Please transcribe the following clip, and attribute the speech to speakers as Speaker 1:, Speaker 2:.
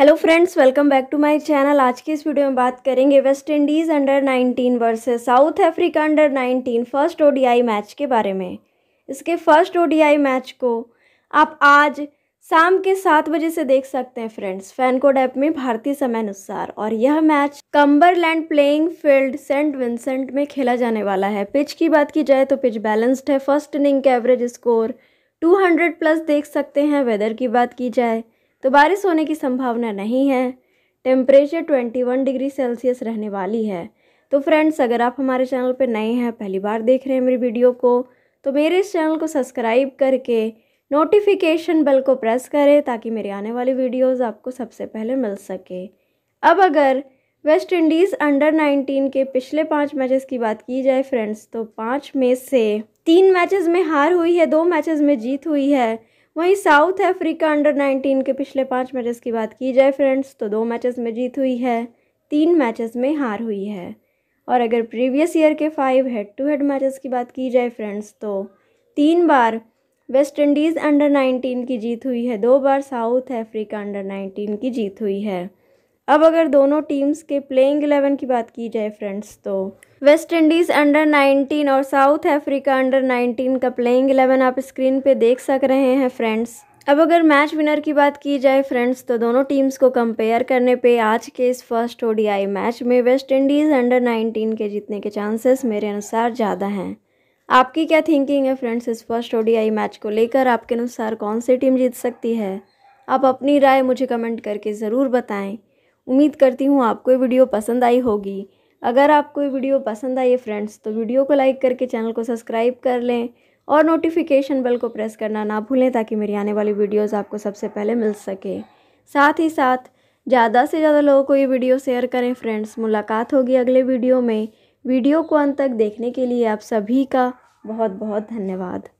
Speaker 1: hello friends welcome back to my channel आज की इस वीडियो में बात करेंगे West Indies under 19 versus South Africa under 19 first ODI match के बारे में इसके फर्स्ट ओडीआई मैच को आप आज शाम के सात बजे से देख सकते हैं फ्रेंड्स फैन कोड ऐप में भारतीय समय अनुसार और यह match Cumberland playing field Saint Vincent में खेला जाने वाला है पिच की बात की जाए तो पिच बैलेंस्ड है फर्स्ट इनिंग का एवरेज स्कोर टू प्लस देख सकते हैं वेदर की बात की जाए तो बारिश होने की संभावना नहीं है टेम्परेचर 21 डिग्री सेल्सियस रहने वाली है तो फ्रेंड्स अगर आप हमारे चैनल पर नए हैं पहली बार देख रहे हैं मेरी वीडियो को तो मेरे इस चैनल को सब्सक्राइब करके नोटिफिकेशन बेल को प्रेस करें ताकि मेरी आने वाली वीडियोज़ आपको सबसे पहले मिल सके अब अगर वेस्ट इंडीज़ अंडर 19 के पिछले पाँच मैचेस की बात की जाए फ्रेंड्स तो पाँच में से तीन मैचेस में हार हुई है दो मैचेस में जीत हुई है वहीं साउथ अफ्रीका अंडर 19 के पिछले पाँच मैचेस की बात की जाए फ्रेंड्स तो दो मैचेस में जीत हुई है तीन मैचेस में हार हुई है और अगर प्रीवियस ईयर के five head to head matches की बात की जाए फ्रेंड्स तो तीन बार वेस्ट इंडीज़ अंडर 19 की जीत हुई है दो बार साउथ अफ्रीका अंडर 19 की जीत हुई है अब अगर दोनों टीम्स के प्लेइंग एलेवन की बात की जाए फ्रेंड्स तो वेस्ट इंडीज़ अंडर 19 और साउथ अफ्रीका अंडर 19 का प्लेइंग एलेवन आप स्क्रीन पे देख सक रहे हैं फ्रेंड्स अब अगर मैच विनर की बात की जाए फ्रेंड्स तो दोनों टीम्स को कंपेयर करने पे आज के इस फर्स्ट ओडीआई मैच में वेस्ट इंडीज़ अंडर 19 के जीतने के चांसेस मेरे अनुसार ज़्यादा हैं आपकी क्या थिंकिंग है फ्रेंड्स इस फर्स्ट ओडीआई मैच को लेकर आपके अनुसार कौन सी टीम जीत सकती है आप अपनी राय मुझे कमेंट करके ज़रूर बताएँ उम्मीद करती हूँ आपको ये वीडियो पसंद आई होगी अगर आपको ये वीडियो पसंद आई है फ्रेंड्स तो वीडियो को लाइक करके चैनल को सब्सक्राइब कर लें और नोटिफिकेशन बेल को प्रेस करना ना भूलें ताकि मेरी आने वाली वीडियोज़ आपको सबसे पहले मिल सके साथ ही साथ ज़्यादा से ज़्यादा लोगों को ये वीडियो शेयर करें फ्रेंड्स मुलाकात होगी अगले वीडियो में वीडियो को अंत तक देखने के लिए आप सभी का बहुत बहुत धन्यवाद